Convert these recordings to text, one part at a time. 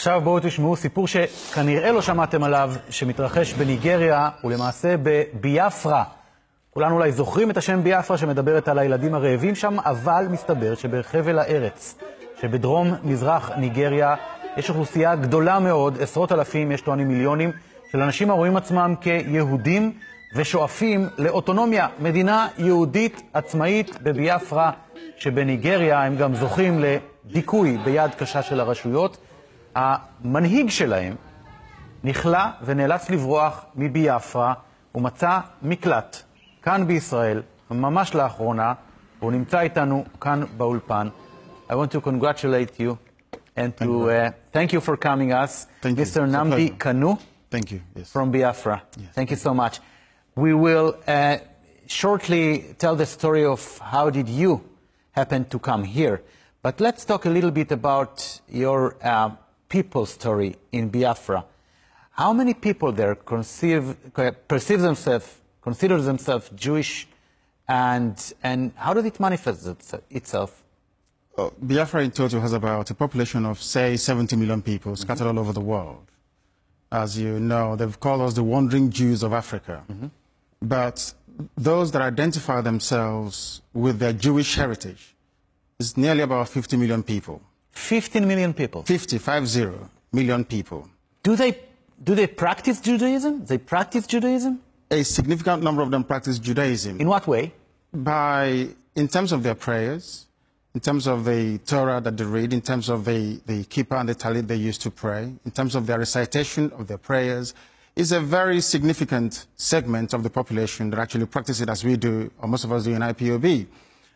עכשיו בואו תשמעו סיפור שכנראה לא שמעתם עליו, שמתרחש בניגריה ולמעשה בביאפרה. כולנו אולי זוכרים את השם ביאפרה שמדברת על הילדים הרעבים שם, אבל מסתבר שבחבל הארץ, שבדרום-מזרח ניגריה, יש אוכלוסייה גדולה מאוד, עשרות אלפים, יש טוענים מיליונים, של אנשים הרואים עצמם כיהודים ושואפים לאוטונומיה, מדינה יהודית עצמאית בביאפרה שבניגריה, הם גם זוכים לדיכוי ביד קשה של הרשויות. המנהיג שלהם נכלא ונאלץ לברוח מביאפרה ומצא מקלט כאן בישראל, ממש לאחרונה, והוא נמצא איתנו כאן באולפן. I want to congratulate you and to uh, thank you for coming us, thank Mr. Namby Namdi Kanu thank you. Yes. from Biafra. Yes. Thank you so much. We will uh, shortly tell the story of how did you happen to come here. But let's talk a little bit about your uh, people's story in Biafra. How many people there conceive, perceive themselves, consider themselves Jewish, and, and how does it manifest itself? Uh, Biafra in total has about a population of, say, 70 million people mm-hmm. scattered mm -hmm. all over the world. As you know, they've called us the wandering Jews of Africa. Mm -hmm. But those that identify themselves with their Jewish heritage is nearly about 50 million people. 15 million people. 55 people. Do they, do they practice Judaism? They practice Judaism? A significant number of them practice Judaism. In what way? By, in terms of their prayers, in terms of the Torah that they read, in terms of the, the Kippah and the Talit they used to pray, in terms of their recitation of their prayers, is a very significant segment of the population that actually practice it as we do, or most of us do in IPOB.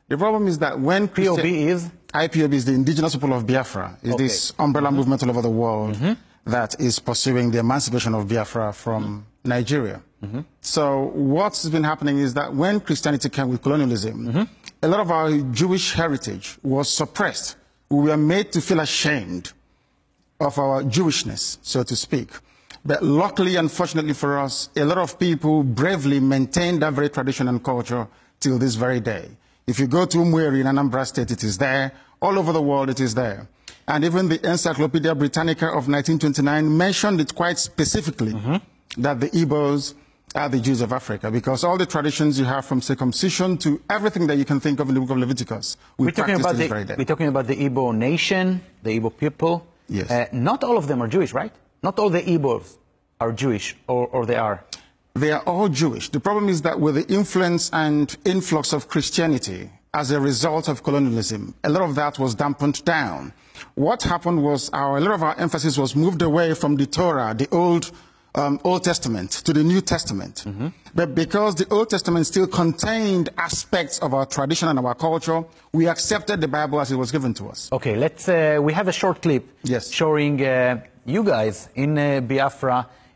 The problem is that when Christi POB is IPOB is the indigenous people of Biafra. Is okay. this umbrella mm -hmm. movement all over the world mm -hmm. that is pursuing the emancipation of Biafra from mm -hmm. Nigeria? Mm-hmm. So what's been happening is that when Christianity came with colonialism, mm-hmm. a lot of our Jewish heritage was suppressed. We were made to feel ashamed of our Jewishness, so to speak. But luckily, unfortunately for us, a lot of people bravely maintained that very tradition and culture till this very day. If you go to Mweri in Anambra State, it is there. All over the world, it is there. And even the Encyclopedia Britannica of 1929 mentioned it quite specifically mm -hmm. that the Igbos are the Jews of Africa because all the traditions you have from circumcision to everything that you can think of in the book of Leviticus, we are talking about the, We're talking about the Igbo nation, the Igbo people. Yes. Uh, not all of them are Jewish, right? Not all the Igbos are Jewish, or, or they are. They are all Jewish. The problem is that with the influence and influx of Christianity as a result of colonialism, a lot of that was dampened down. What happened was our, a lot of our emphasis was moved away from the Torah, the Old um, Old Testament to the New Testament. Mm -hmm. But because the Old Testament still contained aspects of our tradition and our culture, we accepted the Bible as it was given to us. Okay, let's. Uh, we have a short clip yes. showing uh, you guys in uh, Biafra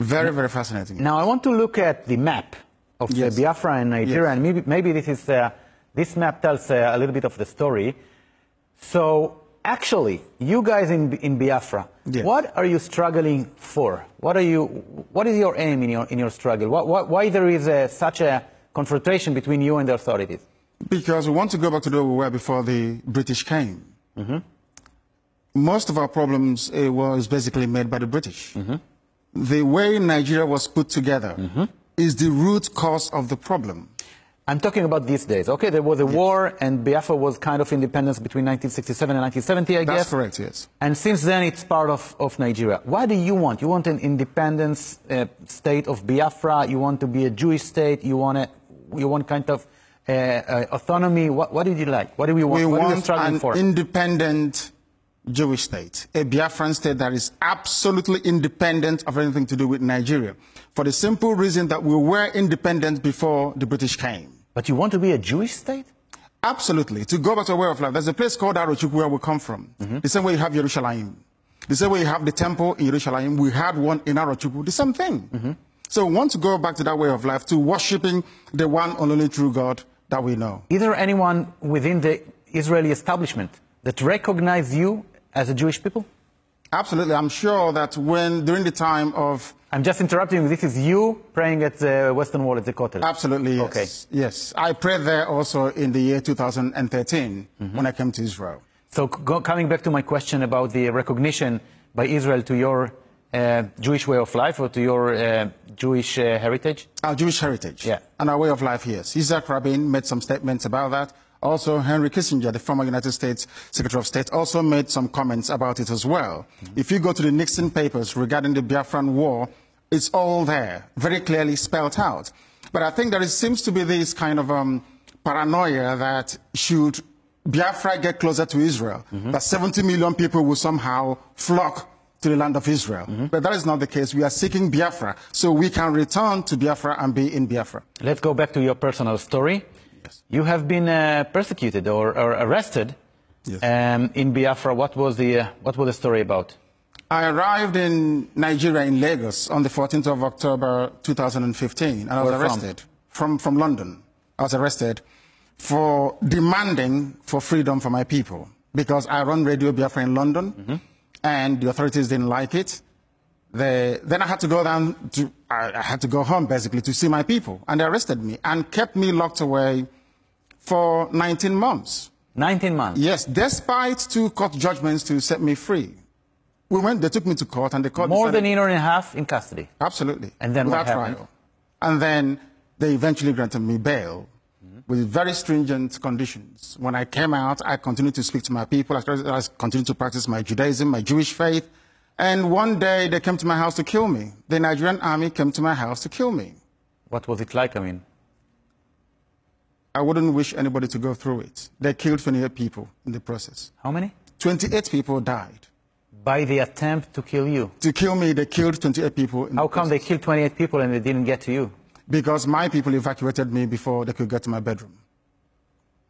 Very, very fascinating. Now I want to look at the map of uh, yes. Biafra and Nigeria, yes. and maybe, maybe this, is, uh, this map tells uh, a little bit of the story. So actually, you guys in, in Biafra, what are you struggling for? What, are you, what is your aim in your, in your struggle? What, what, why there is uh, such a confrontation between you and the authorities? Because we want to go back to where we were before the British came. Mm -hmm. Most of our problems uh, was basically made by the British. Mm -hmm the way Nigeria was put together mm -hmm. is the root cause of the problem. I'm talking about these days. Okay, there was a yes. war, and Biafra was kind of independence between 1967 and 1970, I That's guess. That's correct, yes. And since then, it's part of, of Nigeria. What do you want? You want an independent uh, state of Biafra. You want to be a Jewish state. You want a, you want kind of uh, uh, autonomy. What, what did you like? What do we want? We what want an for? independent Jewish state, a Biafran state that is absolutely independent of anything to do with Nigeria, for the simple reason that we were independent before the British came. But you want to be a Jewish state? Absolutely. To go back to a way of life, there's a place called Arochuk where we come from. Mm -hmm. The same way you have Jerusalem. The same way you have the temple in Jerusalem. We had one in Arochuk. The same thing. Mm -hmm. So we want to go back to that way of life, to worshiping the one and only true God that we know. Is there anyone within the Israeli establishment that recognizes you as a Jewish people? Absolutely. I'm sure that when, during the time of. I'm just interrupting. This is you praying at the uh, Western Wall at the Kotel. Absolutely, yes. Okay. Yes. I prayed there also in the year 2013 mm -hmm. when I came to Israel. So, go, coming back to my question about the recognition by Israel to your uh, Jewish way of life or to your uh, Jewish uh, heritage? Our Jewish heritage. Yeah. And our way of life, yes. Isaac Rabin made some statements about that. Also, Henry Kissinger, the former United States Secretary of State, also made some comments about it as well. Mm -hmm. If you go to the Nixon papers regarding the Biafran war, it's all there, very clearly spelled out. But I think there is, seems to be this kind of um, paranoia that should Biafra get closer to Israel, mm -hmm. that 70 million people will somehow flock to the land of Israel. Mm -hmm. But that is not the case. We are seeking Biafra so we can return to Biafra and be in Biafra. Let's go back to your personal story. Yes. You have been uh, persecuted or, or arrested yes. um, in Biafra. What was the uh, what was the story about? I arrived in Nigeria in Lagos on the 14th of October 2015, and I was Where arrested from? from from London. I was arrested for demanding for freedom for my people because I run Radio Biafra in London, mm -hmm. and the authorities didn't like it. They, then I had to go down to, I, I, had to go home basically to see my people. And they arrested me and kept me locked away for 19 months. 19 months? Yes, despite two court judgments to set me free. We went, they took me to court and the court More decided, than a year and a half in custody? Absolutely. And then what happened? Trial. And then they eventually granted me bail with very stringent conditions. When I came out, I continued to speak to my people. I continued to practice my Judaism, my Jewish faith. And one day they came to my house to kill me. The Nigerian army came to my house to kill me. What was it like? I mean, I wouldn't wish anybody to go through it. They killed 28 people in the process. How many? 28 people died. By the attempt to kill you? To kill me, they killed 28 people. How the come process. they killed 28 people and they didn't get to you? Because my people evacuated me before they could get to my bedroom.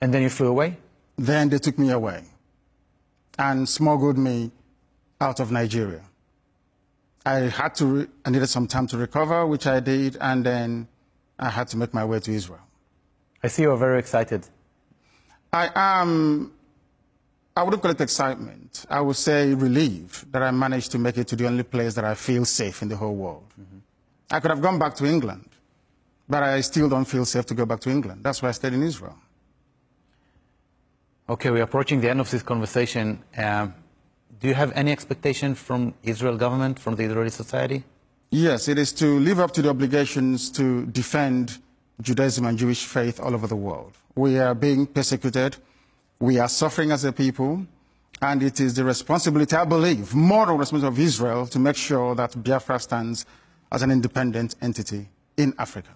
And then you flew away? Then they took me away and smuggled me out of Nigeria. I had to, I needed some time to recover, which I did, and then I had to make my way to Israel. I see you're very excited. I am, I wouldn't call it excitement. I would say relief that I managed to make it to the only place that I feel safe in the whole world. Mm -hmm. I could have gone back to England, but I still don't feel safe to go back to England. That's why I stayed in Israel. Okay, we're approaching the end of this conversation. Um, do you have any expectation from Israel government, from the Israeli society? Yes, it is to live up to the obligations to defend Judaism and Jewish faith all over the world. We are being persecuted. We are suffering as a people. And it is the responsibility, I believe, moral responsibility of Israel to make sure that Biafra stands as an independent entity in Africa.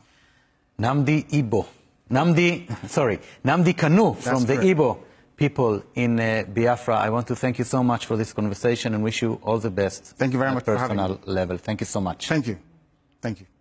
Namdi Ibo. Namdi, sorry, Namdi Kanu from That's the correct. Ibo people in uh, Biafra. I want to thank you so much for this conversation and wish you all the best. Thank you very much personal level. Thank you so much. Thank you. Thank you.